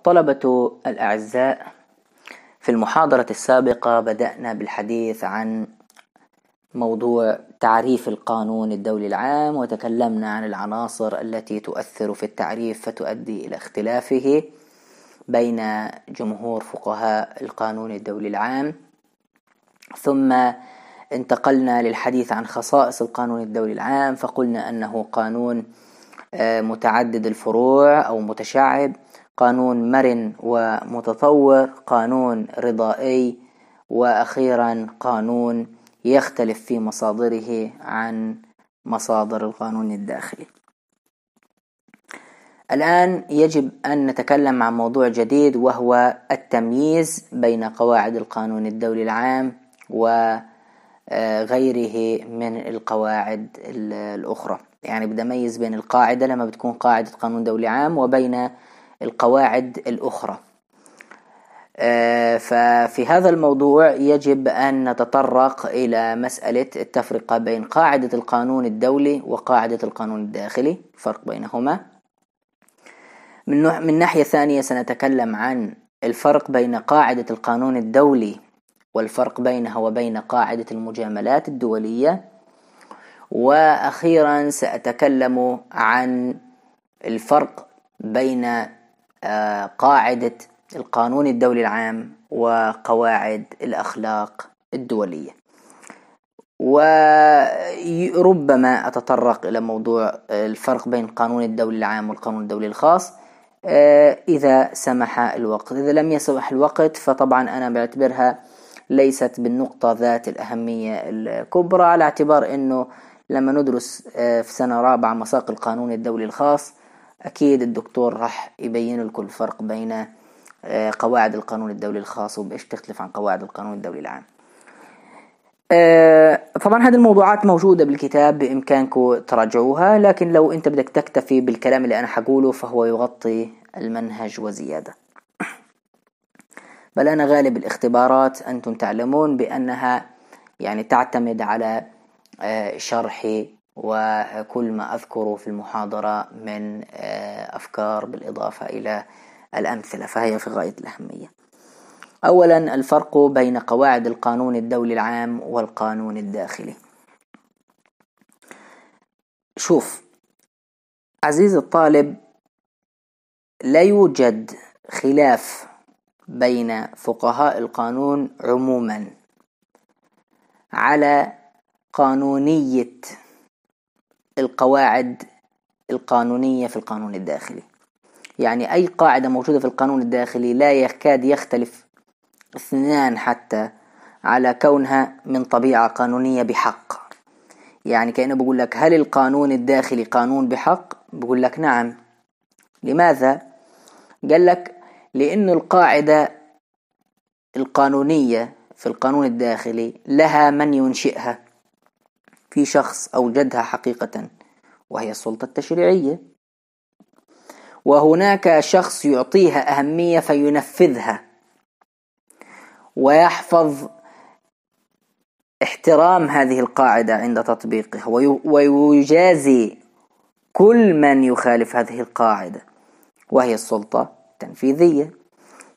الطلبة الأعزاء في المحاضرة السابقة بدأنا بالحديث عن موضوع تعريف القانون الدولي العام وتكلمنا عن العناصر التي تؤثر في التعريف فتؤدي إلى اختلافه بين جمهور فقهاء القانون الدولي العام ثم انتقلنا للحديث عن خصائص القانون الدولي العام فقلنا أنه قانون آه، متعدد الفروع أو متشعب قانون مرن ومتطور قانون رضائي واخيرا قانون يختلف في مصادره عن مصادر القانون الداخلي الآن يجب أن نتكلم عن موضوع جديد وهو التمييز بين قواعد القانون الدولي العام وغيره آه، من القواعد الأخرى يعني بدي أميز بين القاعدة لما بتكون قاعدة قانون دولي عام وبين القواعد الأخرى آه، ففي هذا الموضوع يجب أن نتطرق إلى مسألة التفرقة بين قاعدة القانون الدولي وقاعدة القانون الداخلي فرق بينهما من, من ناحية ثانية سنتكلم عن الفرق بين قاعدة القانون الدولي والفرق بينها وبين قاعدة المجاملات الدولية وأخيرا سأتكلم عن الفرق بين قاعدة القانون الدولي العام وقواعد الأخلاق الدولية وربما أتطرق إلى موضوع الفرق بين القانون الدولي العام والقانون الدولي الخاص آه، إذا سمح الوقت إذا لم يسمح الوقت فطبعا أنا بعتبرها ليست بالنقطة ذات الأهمية الكبرى على اعتبار أنه لما ندرس آه، في سنة رابعة مساق القانون الدولي الخاص أكيد الدكتور راح يبين لكم الفرق بين آه، قواعد القانون الدولي الخاص وبإيش تختلف عن قواعد القانون الدولي العام آه، طبعا هذه الموضوعات موجودة بالكتاب بإمكانكم تراجعوها لكن لو أنت بدك تكتفي بالكلام اللي أنا حقوله فهو يغطي المنهج وزيادة بل أنا غالب الاختبارات أنتم تعلمون بأنها يعني تعتمد على آه، شرح وكل ما أذكره في المحاضرة من آه، أفكار بالإضافة إلى الأمثلة فهي في غاية الأهمية أولا الفرق بين قواعد القانون الدولي العام والقانون الداخلي شوف عزيزي الطالب لا يوجد خلاف بين فقهاء القانون عموما على قانونيه القواعد القانونية في القانون الداخلي يعني أي قاعدة موجودة في القانون الداخلي لا يكاد يختلف اثنان حتى على كونها من طبيعة قانونية بحق يعني كأنه بقول لك هل القانون الداخلي قانون بحق بقول لك نعم لماذا قال لك لأن القاعدة القانونية في القانون الداخلي لها من ينشئها في شخص أوجدها حقيقة وهي السلطة التشريعية وهناك شخص يعطيها أهمية فينفذها ويحفظ احترام هذه القاعدة عند تطبيقه ويجازي كل من يخالف هذه القاعدة وهي السلطة التنفيذية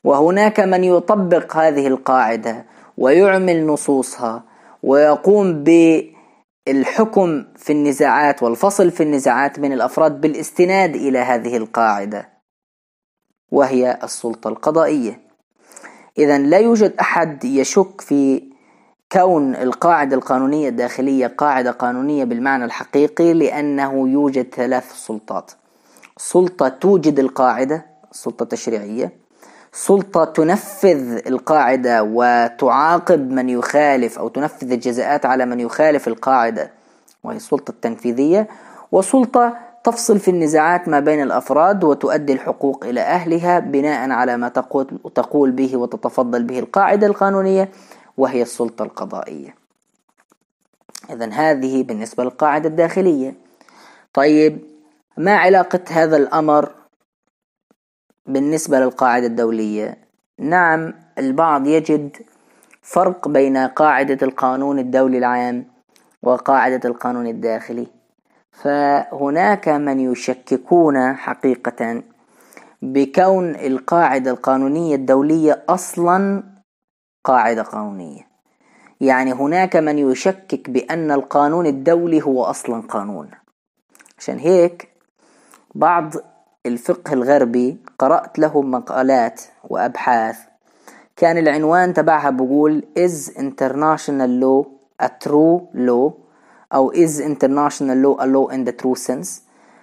وهناك من يطبق هذه القاعدة ويعمل نصوصها ويقوم ب الحكم في النزاعات والفصل في النزاعات بين الأفراد بالاستناد إلى هذه القاعدة وهي السلطة القضائية إذا لا يوجد أحد يشك في كون القاعدة القانونية الداخلية قاعدة قانونية بالمعنى الحقيقي لأنه يوجد ثلاث سلطات سلطة توجد القاعدة السلطة التشريعية سلطة تنفذ القاعدة وتعاقب من يخالف أو تنفذ الجزاءات على من يخالف القاعدة وهي السلطة التنفيذية وسلطة تفصل في النزاعات ما بين الأفراد وتؤدي الحقوق إلى أهلها بناء على ما تقول به وتتفضل به القاعدة القانونية وهي السلطة القضائية إذا هذه بالنسبة للقاعدة الداخلية طيب ما علاقة هذا الأمر بالنسبة للقاعدة الدولية نعم البعض يجد فرق بين قاعدة القانون الدولي العام وقاعدة القانون الداخلي فهناك من يشككون حقيقة بكون القاعدة القانونية الدولية أصلا قاعدة قانونية يعني هناك من يشكك بأن القانون الدولي هو أصلا قانون عشان هيك بعض الفقه الغربي قرأت له مقالات وأبحاث كان العنوان تبعها بقول Is International Law a True Law أو Is International Law a Law in the True Sense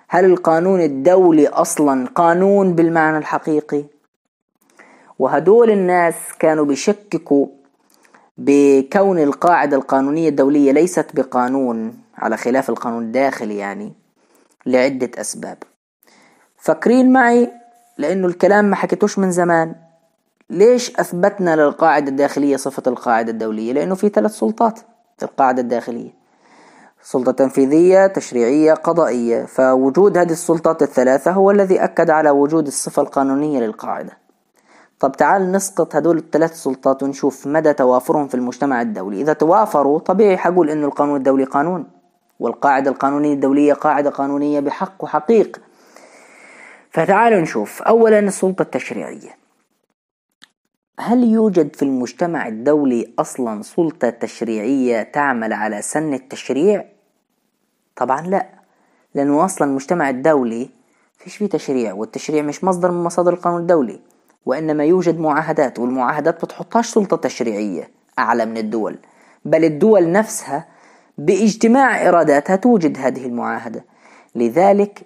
هل القانون الدولي أصلا قانون بالمعنى الحقيقي وهدول الناس كانوا بيشككوا بكون القاعدة القانونية الدولية ليست بقانون على خلاف القانون الداخلي يعني لعدة أسباب فاكرين معي لأنه الكلام ما حكيتوش من زمان ليش أثبتنا للقاعدة الداخلية صفة القاعدة الدولية لأنه في ثلاث سلطات في القاعدة الداخلية سلطة تنفيذية تشريعية قضائية فوجود هذه السلطات الثلاثة هو الذي أكد على وجود الصفة القانونية للقاعدة طب تعال نسقط هدول الثلاث سلطات ونشوف مدى توافرهم في المجتمع الدولي إذا توافروا طبيعي حقول أنه القانون الدولي قانون والقاعدة القانونية الدولية قاعدة قانونية بحق وحقيق فتعالوا نشوف أولا السلطة التشريعية هل يوجد في المجتمع الدولي أصلا سلطة تشريعية تعمل على سن التشريع؟ طبعا لا لأنه أصلا المجتمع الدولي فيش فيه تشريع والتشريع مش مصدر من مصادر القانون الدولي وإنما يوجد معاهدات والمعاهدات بتحطهاش سلطة تشريعية أعلى من الدول بل الدول نفسها باجتماع إراداتها توجد هذه المعاهدة لذلك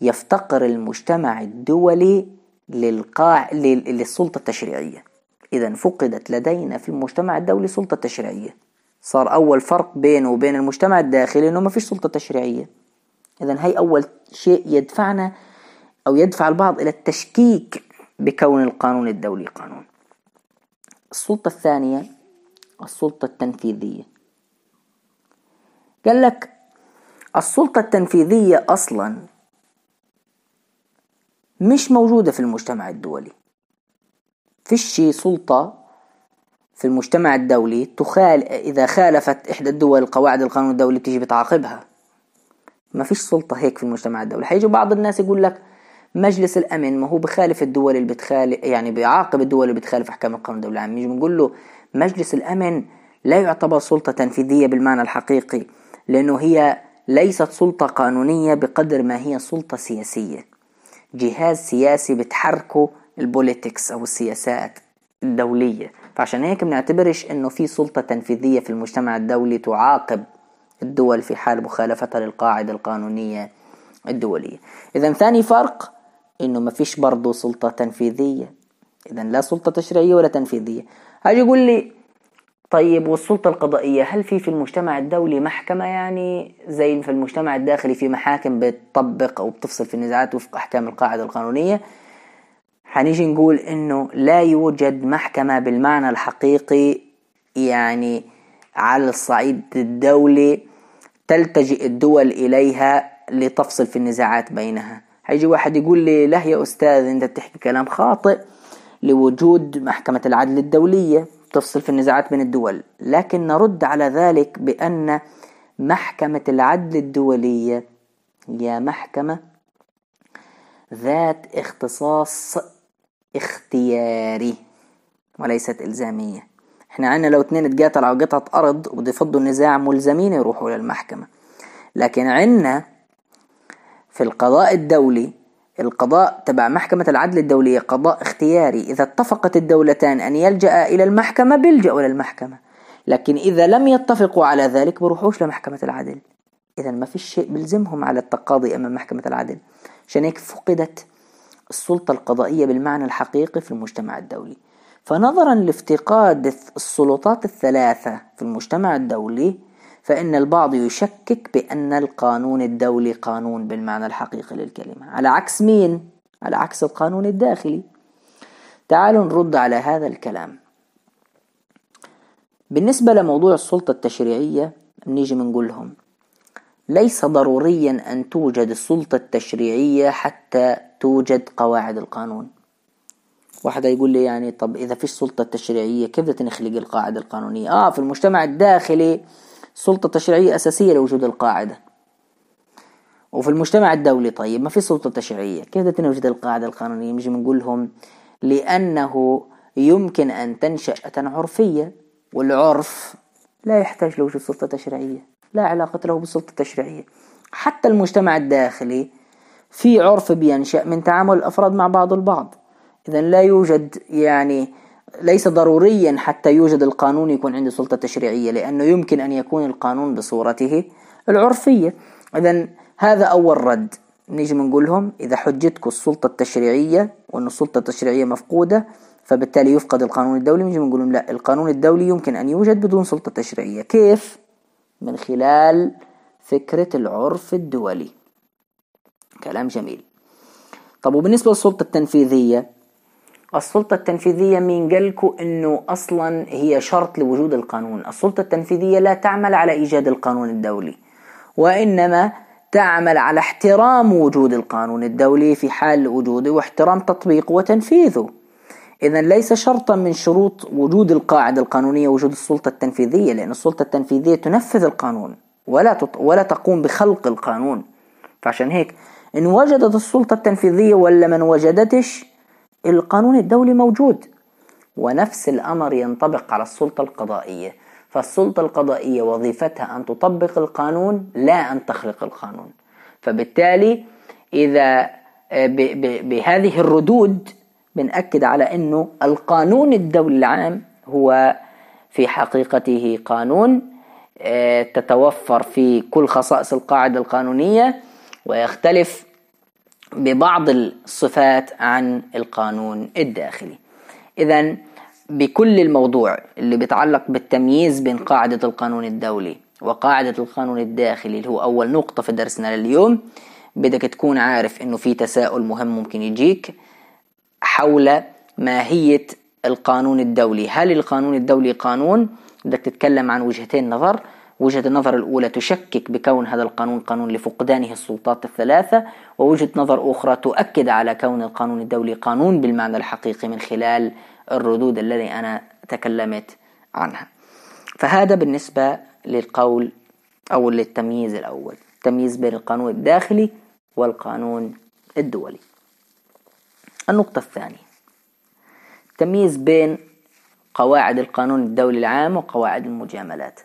يفتقر المجتمع الدولي للقاع... للسلطة التشريعية إذا فقدت لدينا في المجتمع الدولي سلطة تشريعية صار أول فرق بينه وبين المجتمع الداخلي إنه ما فيش سلطة تشريعية إذا هي أول شيء يدفعنا أو يدفع البعض إلى التشكيك بكون القانون الدولي قانون السلطة الثانية السلطة التنفيذية قال لك السلطة التنفيذية أصلا مش موجودة في المجتمع الدولي فيش سلطة في المجتمع الدولي تخال إذا خالفت إحدى الدول قواعد القانون الدولي بتيجي بتعاقبها ما فيش سلطة هيك في المجتمع الدولي حيجي بعض الناس يقول لك مجلس الأمن ما هو بخالف الدول اللي بتخالف يعني بيعاقب الدول اللي بتخالف أحكام القانون الدولي العام يعني بنقول له مجلس الأمن لا يعتبر سلطة تنفيذية بالمعنى الحقيقي لأنه هي ليست سلطة قانونية بقدر ما هي سلطة سياسية جهاز سياسي بتحركه البوليتكس أو السياسات الدولية فعشان هيك بنعتبرش انه في سلطة تنفيذية في المجتمع الدولي تعاقب الدول في حال مخالفتها للقاعدة القانونية الدولية اذا ثاني فرق انه ما فيش برضه سلطة تنفيذية اذا لا سلطة تشريعية ولا تنفيذية هاجي يقول لي طيب والسلطة القضائية هل في في المجتمع الدولي محكمة يعني زي في المجتمع الداخلي في محاكم بتطبق أو بتفصل في النزاعات وفق أحكام القاعدة القانونية هنيجي نقول إنه لا يوجد محكمة بالمعنى الحقيقي يعني على الصعيد الدولي تلتجئ الدول إليها لتفصل في النزاعات بينها هيجي واحد يقول لي لا يا أستاذ أنت بتحكي كلام خاطئ لوجود محكمة العدل الدولية تفصل في النزاعات بين الدول لكن نرد على ذلك بأن محكمة العدل الدولية هي محكمة ذات اختصاص اختياري وليست إلزامية احنا عنا لو اتنين اتقاتلوا على قطعة أرض وبيفضوا يفضوا النزاع ملزمين يروحوا للمحكمة لكن عنا في القضاء الدولي القضاء تبع محكمة العدل الدولية قضاء اختياري إذا اتفقت الدولتان أن يلجأ إلى المحكمة بيلجأوا إلى المحكمة لكن إذا لم يتفقوا على ذلك بروحوش لمحكمة العدل إذا ما في شيء بلزمهم على التقاضي أمام محكمة العدل عشان هيك فقدت السلطة القضائية بالمعنى الحقيقي في المجتمع الدولي فنظرا لافتقاد السلطات الثلاثة في المجتمع الدولي فإن البعض يشكك بأن القانون الدولي قانون بالمعنى الحقيقي للكلمة على عكس مين؟ على عكس القانون الداخلي تعالوا نرد على هذا الكلام بالنسبة لموضوع السلطة التشريعية نيجي منقولهم ليس ضروريا أن توجد السلطة التشريعية حتى توجد قواعد القانون واحد يقول لي يعني طب إذا فيش سلطة تشريعية كيف بدنا نخلق القاعدة القانونية آه في المجتمع الداخلي سلطة تشريعية أساسية لوجود القاعدة وفي المجتمع الدولي طيب ما في سلطة تشريعية كيف بدنا نوجد القاعدة القانونية نجي بنقول لهم لأنه يمكن أن تنشأ عرفية والعرف لا يحتاج لوجود سلطة تشريعية لا علاقة له بالسلطة التشريعية حتى المجتمع الداخلي في عرف بينشأ من تعامل الأفراد مع بعض البعض إذا لا يوجد يعني ليس ضروريا حتى يوجد القانون يكون عنده سلطة تشريعية لأنه يمكن أن يكون القانون بصورته العرفية إذا هذا أول رد نيجي بنقول لهم إذا حجتكم السلطة التشريعية وأن السلطة التشريعية مفقودة فبالتالي يفقد القانون الدولي نيجي بنقول لهم لا القانون الدولي يمكن أن يوجد بدون سلطة تشريعية كيف؟ من خلال فكرة العرف الدولي كلام جميل طب وبالنسبة للسلطة التنفيذية السلطة التنفيذية مين قالكوا أنه أصلا هي شرط لوجود القانون السلطة التنفيذية لا تعمل على إيجاد القانون الدولي وإنما تعمل على احترام وجود القانون الدولي في حال وجوده واحترام تطبيقه وتنفيذه إذا ليس شرطا من شروط وجود القاعدة القانونية وجود السلطة التنفيذية لأن السلطة التنفيذية تنفذ القانون ولا تط... ولا تقوم بخلق القانون فعشان هيك إن وجدت السلطة التنفيذية ولا من وجدتش القانون الدولي موجود ونفس الأمر ينطبق على السلطة القضائية فالسلطة القضائية وظيفتها أن تطبق القانون لا أن تخلق القانون فبالتالي إذا آه، بهذه الردود بنأكد على أنه القانون الدولي العام هو في حقيقته قانون آه، تتوفر في كل خصائص القاعدة القانونية ويختلف ببعض الصفات عن القانون الداخلي إذا بكل الموضوع اللي بيتعلق بالتمييز بين قاعدة القانون الدولي وقاعدة القانون الداخلي اللي هو أول نقطة في درسنا لليوم بدك تكون عارف إنه في تساؤل مهم ممكن يجيك حول ماهية القانون الدولي هل القانون الدولي قانون بدك تتكلم عن وجهتين نظر وجهة النظر الأولى تشكك بكون هذا القانون قانون لفقدانه السلطات الثلاثة ووجهة نظر أخرى تؤكد على كون القانون الدولي قانون بالمعنى الحقيقي من خلال الردود الذي أنا تكلمت عنها فهذا بالنسبة للقول أو للتمييز الأول تمييز بين القانون الداخلي والقانون الدولي النقطة الثانية تمييز بين قواعد القانون الدولي العام وقواعد المجاملات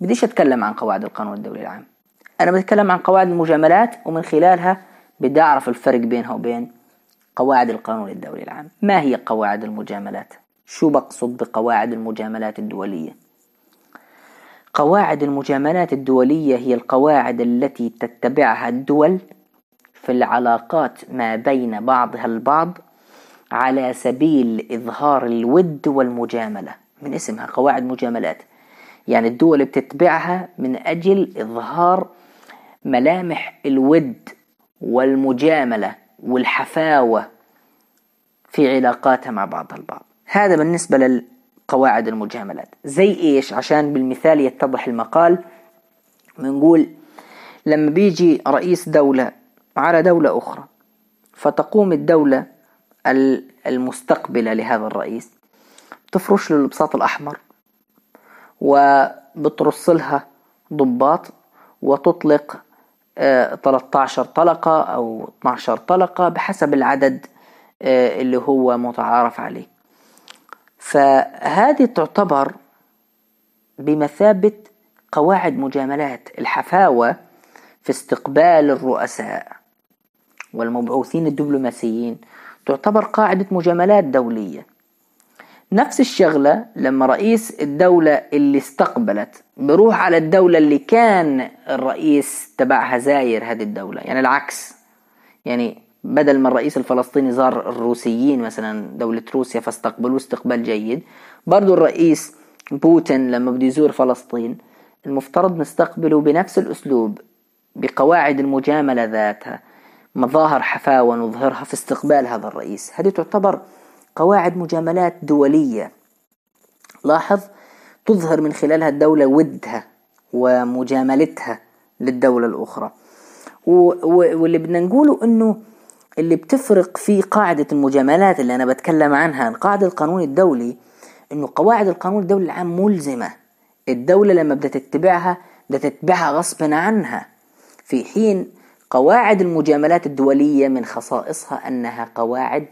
بديش أتكلم عن قواعد القانون الدولي العام أنا بتكلم عن قواعد المجاملات ومن خلالها بدي أعرف الفرق بينها وبين قواعد القانون الدولي العام ما هي قواعد المجاملات شو بقصد بقواعد المجاملات الدولية قواعد المجاملات الدولية هي القواعد التي تتبعها الدول في العلاقات ما بين بعضها البعض على سبيل إظهار الود والمجاملة من اسمها قواعد مجاملات يعني الدول بتتبعها من أجل إظهار ملامح الود والمجاملة والحفاوة في علاقاتها مع بعضها البعض هذا بالنسبة للقواعد المجاملات زي إيش عشان بالمثال يتضح المقال بنقول لما بيجي رئيس دولة على دولة أخرى فتقوم الدولة المستقبلة لهذا الرئيس تفرش له البساط الأحمر وبترص لها ضباط وتطلق 13 آه، طلقة أو 12 طلقة بحسب العدد آه، اللي هو متعارف عليه فهذه تعتبر بمثابة قواعد مجاملات الحفاوة في استقبال الرؤساء والمبعوثين الدبلوماسيين تعتبر قاعدة مجاملات دولية نفس الشغلة لما رئيس الدولة اللي استقبلت بروح على الدولة اللي كان الرئيس تبعها زاير هذه الدولة يعني العكس يعني بدل ما الرئيس الفلسطيني زار الروسيين مثلا دولة روسيا فاستقبلوه استقبال جيد برضو الرئيس بوتين لما بده يزور فلسطين المفترض نستقبله بنفس الأسلوب بقواعد المجاملة ذاتها مظاهر حفاوة نظهرها في استقبال هذا الرئيس هذه تعتبر قواعد مجاملات دولية لاحظ تظهر من خلالها الدولة ودها ومجاملتها للدولة الأخرى واللي بدنا نقوله أنه اللي بتفرق في قاعدة المجاملات اللي أنا بتكلم عنها القاعدة قاعدة القانون الدولي أنه قواعد القانون الدولي العام ملزمة الدولة لما بدها تتبعها بدها تتبعها غصبا عنها في حين قواعد المجاملات الدولية من خصائصها أنها قواعد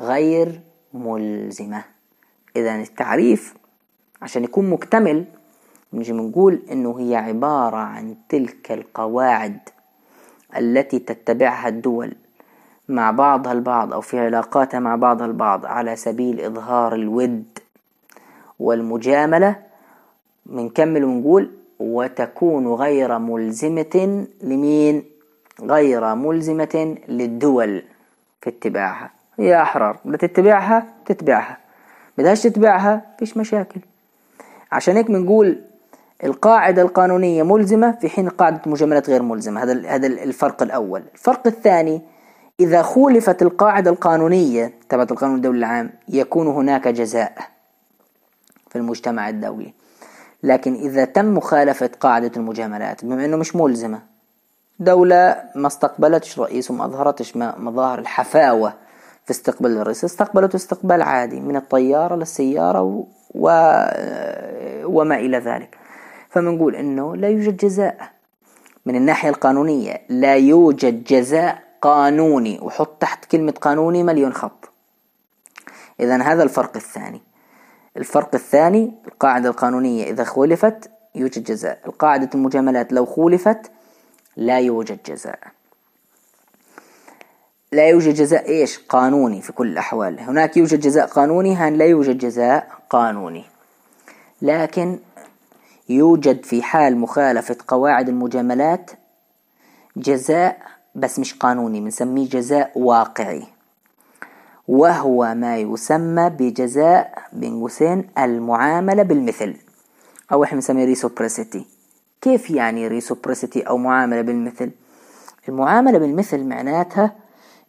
غير ملزمة إذا التعريف عشان يكون مكتمل نجي بنقول إنه هي عبارة عن تلك القواعد التي تتبعها الدول مع بعضها البعض أو في علاقاتها مع بعضها البعض على سبيل إظهار الود والمجاملة بنكمل ونقول وتكون غير ملزمة لمين؟ غير ملزمة للدول في اتباعها يا أحرار لا تتبعها تتبعها بدهاش تتبعها مفيش مشاكل عشان هيك بنقول القاعدة القانونية ملزمة في حين قاعدة مجاملات غير ملزمة هذا هذا الفرق الأول الفرق الثاني إذا خولفت القاعدة القانونية تبعت القانون الدولي العام يكون هناك جزاء في المجتمع الدولي لكن إذا تم مخالفة قاعدة المجاملات بما أنه مش ملزمة دولة ما استقبلتش رئيس وما أظهرتش مظاهر الحفاوة في استقبال الرئيس استقبلته استقبال عادي من الطيارة للسيارة و... و... وما إلى ذلك فمنقول أنه لا يوجد جزاء من الناحية القانونية لا يوجد جزاء قانوني وحط تحت كلمة قانوني مليون خط إذا هذا الفرق الثاني الفرق الثاني القاعدة القانونية إذا خولفت يوجد جزاء القاعدة المجاملات لو خولفت لا يوجد جزاء لا يوجد جزاء إيش قانوني في كل الأحوال هناك يوجد جزاء قانوني هان لا يوجد جزاء قانوني لكن يوجد في حال مخالفة قواعد المجاملات جزاء بس مش قانوني بنسميه جزاء واقعي وهو ما يسمى بجزاء بين قوسين المعاملة بالمثل أو إحنا بنسميه ريسوبريسيتي كيف يعني ريسوبريسيتي أو معاملة بالمثل؟ المعاملة بالمثل معناتها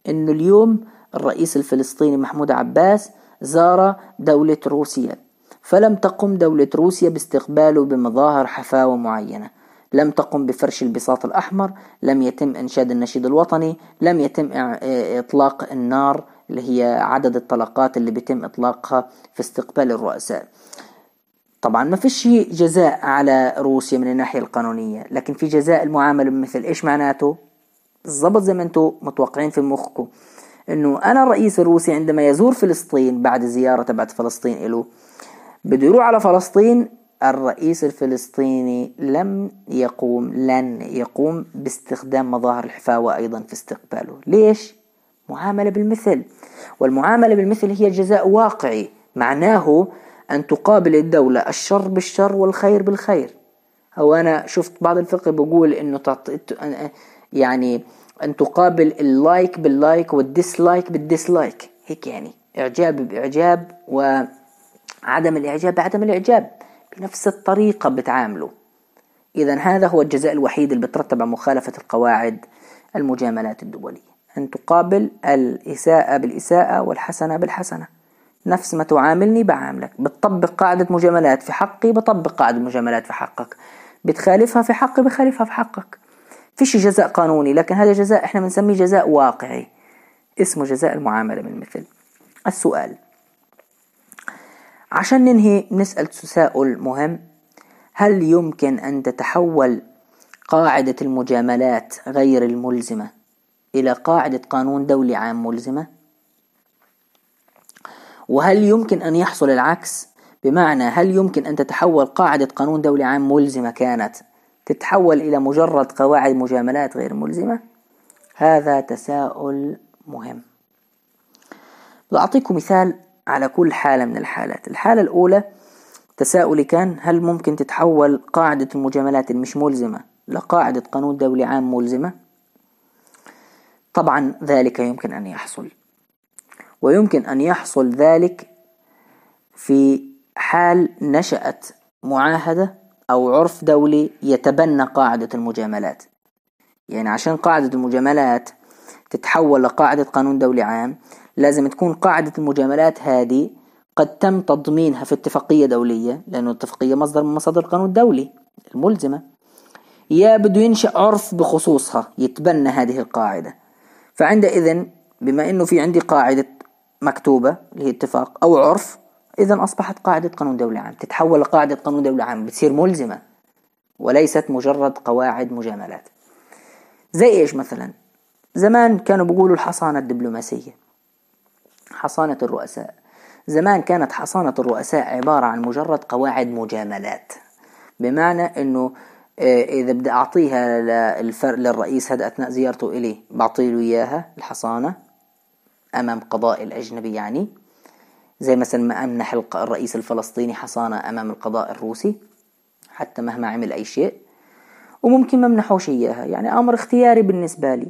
انه اليوم الرئيس الفلسطيني محمود عباس زار دولة روسيا فلم تقم دولة روسيا باستقباله بمظاهر حفاوة معينة لم تقم بفرش البساط الأحمر لم يتم إنشاد النشيد الوطني لم يتم إطلاق النار اللي هي عدد الطلقات اللي بيتم إطلاقها في استقبال الرؤساء طبعا ما فيش جزاء على روسيا من الناحية القانونية لكن في جزاء المعاملة مثل إيش معناته بالظبط زي ما انتم متوقعين في مخكم انه انا الرئيس الروسي عندما يزور فلسطين بعد زيارة تبعت فلسطين له بده يروح على فلسطين الرئيس الفلسطيني لم يقوم لن يقوم باستخدام مظاهر الحفاوة أيضا في استقباله ليش؟ معاملة بالمثل والمعاملة بالمثل هي جزاء واقعي معناه أن تقابل الدولة الشر بالشر والخير بالخير أو أنا شفت بعض الفقه بقول أنه تعطي يعني أن تقابل اللايك باللايك والديسلايك بالديسلايك هيك يعني إعجاب بإعجاب وعدم الإعجاب بعدم الإعجاب بنفس الطريقة بتعامله إذا هذا هو الجزاء الوحيد اللي بترتب على مخالفة القواعد المجاملات الدولية أن تقابل الإساءة بالإساءة والحسنة بالحسنة نفس ما تعاملني بعاملك بتطبق قاعدة مجاملات في حقي بطبق قاعدة مجاملات في حقك بتخالفها في حقي بخالفها في حقك فيش جزاء قانوني لكن هذا جزاء احنا بنسميه جزاء واقعي اسمه جزاء المعاملة بالمثل السؤال عشان ننهي نسأل تساؤل مهم هل يمكن أن تتحول قاعدة المجاملات غير الملزمة إلى قاعدة قانون دولي عام ملزمة؟ وهل يمكن أن يحصل العكس؟ بمعنى هل يمكن أن تتحول قاعدة قانون دولي عام ملزمة كانت تتحول إلى مجرد قواعد مجاملات غير ملزمة هذا تساؤل مهم أعطيكم مثال على كل حالة من الحالات الحالة الأولى تساؤلي كان هل ممكن تتحول قاعدة المجاملات المش ملزمة لقاعدة قانون دولي عام ملزمة طبعا ذلك يمكن أن يحصل ويمكن أن يحصل ذلك في حال نشأت معاهدة أو عرف دولي يتبنى قاعدة المجاملات يعني عشان قاعدة المجاملات تتحول لقاعدة قانون دولي عام لازم تكون قاعدة المجاملات هذه قد تم تضمينها في اتفاقية دولية لأنه الاتفاقية مصدر من مصادر القانون الدولي الملزمة يا بده ينشأ عرف بخصوصها يتبنى هذه القاعدة فعندئذ بما أنه في عندي قاعدة مكتوبة اللي هي اتفاق أو عرف إذا أصبحت قاعدة قانون دولة عام تتحول لقاعدة قانون دولة عام بتصير ملزمة وليست مجرد قواعد مجاملات زي إيش مثلا زمان كانوا بيقولوا الحصانة الدبلوماسية حصانة الرؤساء زمان كانت حصانة الرؤساء عبارة عن مجرد قواعد مجاملات بمعنى أنه آه، إذا بدي أعطيها للرئيس هذا أثناء زيارته إلي بعطي له إياها الحصانة أمام قضاء الأجنبي يعني زي مثلا ما أمنح الرئيس الفلسطيني حصانة أمام القضاء الروسي حتى مهما عمل أي شيء وممكن ما منحوش إياها يعني أمر اختياري بالنسبة لي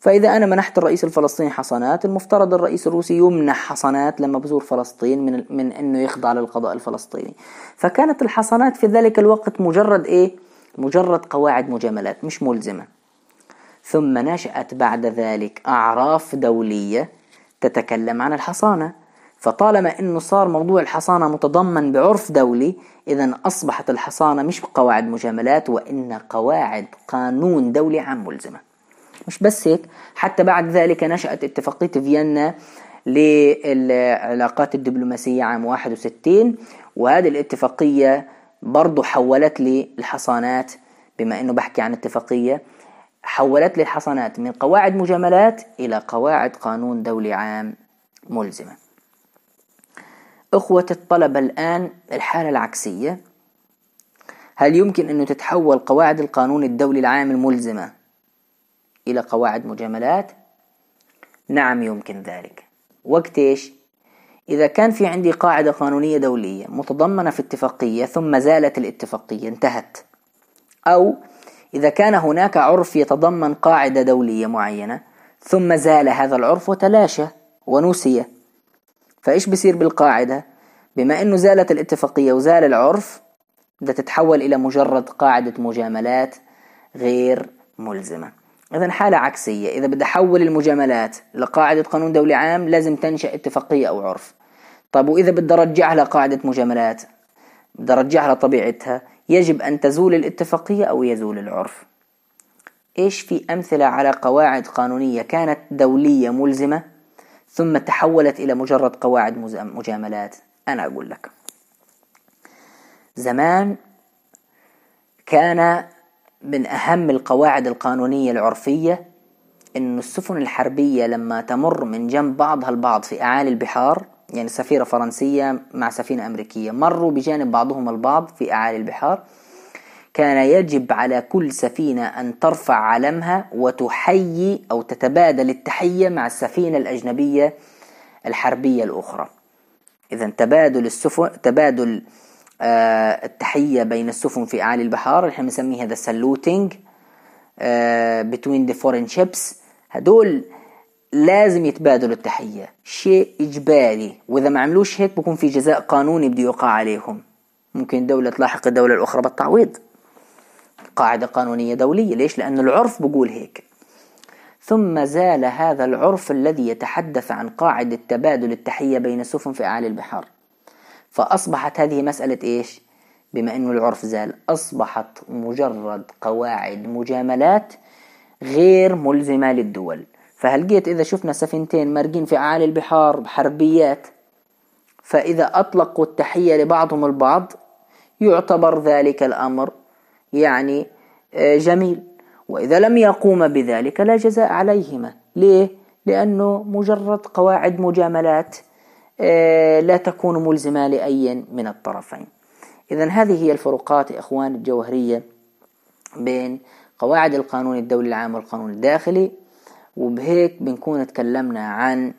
فإذا أنا منحت الرئيس الفلسطيني حصانات المفترض الرئيس الروسي يمنح حصانات لما بزور فلسطين من, من أنه يخضع للقضاء الفلسطيني فكانت الحصانات في ذلك الوقت مجرد إيه؟ مجرد قواعد مجاملات مش ملزمة ثم نشأت بعد ذلك أعراف دولية تتكلم عن الحصانة فطالما انه صار موضوع الحصانة متضمن بعرف دولي اذا اصبحت الحصانة مش بقواعد مجاملات وان قواعد قانون دولي عام ملزمة مش بس هيك حتى بعد ذلك نشأت اتفاقية فيينا للعلاقات الدبلوماسية عام 61 وهذه الاتفاقية برضو حولت لي الحصانات بما انه بحكي عن اتفاقية حولت لي الحصانات من قواعد مجاملات الى قواعد قانون دولي عام ملزمه أخوة الطلبة الآن الحالة العكسية هل يمكن أن تتحول قواعد القانون الدولي العام الملزمة إلى قواعد مجاملات؟ نعم يمكن ذلك وقت إيش؟ إذا كان في عندي قاعدة قانونية دولية متضمنة في اتفاقية ثم زالت الاتفاقية انتهت أو إذا كان هناك عرف يتضمن قاعدة دولية معينة ثم زال هذا العرف وتلاشى ونسي فإيش بصير بالقاعدة بما أنه زالت الاتفاقية وزال العرف بدها تتحول إلى مجرد قاعدة مجاملات غير ملزمة إذا حالة عكسية إذا بدي أحول المجاملات لقاعدة قانون دولي عام لازم تنشأ اتفاقية أو عرف طيب وإذا بدي أرجعها لقاعدة مجاملات بدي أرجعها لطبيعتها يجب أن تزول الاتفاقية أو يزول العرف إيش في أمثلة على قواعد قانونية كانت دولية ملزمة ثم تحولت إلى مجرد قواعد مجاملات أنا أقول لك زمان كان من أهم القواعد القانونية العرفية أن السفن الحربية لما تمر من جنب بعضها البعض في أعالي البحار يعني سفيرة فرنسية مع سفينة أمريكية مروا بجانب بعضهم البعض في أعالي البحار كان يجب على كل سفينة أن ترفع علمها وتحيي أو تتبادل التحية مع السفينة الأجنبية الحربية الأخرى إذا تبادل السفن تبادل آه التحية بين السفن في أعالي البحار نحن نسميه هذا سلوتينج آه between the foreign ships هدول لازم يتبادلوا التحية شيء إجباري وإذا ما عملوش هيك بكون في جزاء قانوني بده يوقع عليهم ممكن دولة تلاحق الدولة الأخرى بالتعويض قاعدة قانونية دولية ليش؟ لأن العرف بقول هيك ثم زال هذا العرف الذي يتحدث عن قاعدة تبادل التحية بين السفن في أعالي البحار فأصبحت هذه مسألة إيش؟ بما أنه العرف زال أصبحت مجرد قواعد مجاملات غير ملزمة للدول فهلقيت إذا شفنا سفينتين مارقين في أعالي البحار بحربيات فإذا أطلقوا التحية لبعضهم البعض يعتبر ذلك الأمر يعني آه، جميل وإذا لم يقوم بذلك لا جزاء عليهما ليه؟ لأنه مجرد قواعد مجاملات آه، لا تكون ملزمة لأي من الطرفين إذا هذه هي الفروقات إخوان الجوهرية بين قواعد القانون الدولي العام والقانون الداخلي وبهيك بنكون تكلمنا عن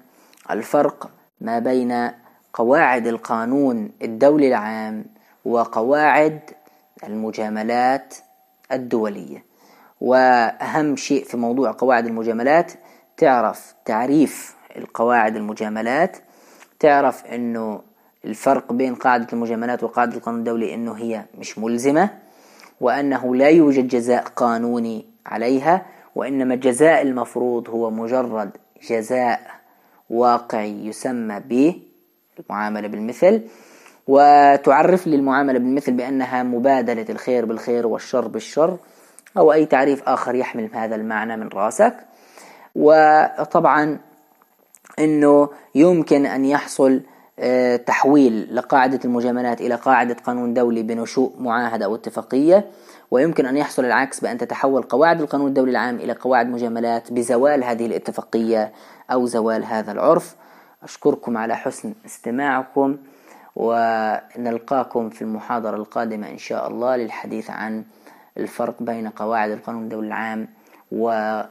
الفرق ما بين قواعد القانون الدولي العام وقواعد المجاملات الدولية وأهم شيء في موضوع قواعد المجاملات تعرف تعريف القواعد المجاملات تعرف أنه الفرق بين قاعدة المجاملات وقاعدة القانون الدولي أنه هي مش ملزمة وأنه لا يوجد جزاء قانوني عليها وإنما الجزاء المفروض هو مجرد جزاء واقعي يسمى المعاملة بالمثل وتعرف لي المعاملة بالمثل بأنها مبادلة الخير بالخير والشر بالشر أو أي تعريف آخر يحمل هذا المعنى من راسك وطبعا أنه يمكن أن يحصل آه، تحويل لقاعدة المجاملات إلى قاعدة قانون دولي بنشوء معاهدة أو اتفاقية ويمكن أن يحصل العكس بأن تتحول قواعد القانون الدولي العام إلى قواعد مجاملات بزوال هذه الاتفاقية أو زوال هذا العرف أشكركم على حسن استماعكم ونلقاكم في المحاضرة القادمة إن شاء الله للحديث عن الفرق بين قواعد القانون الدولي العام و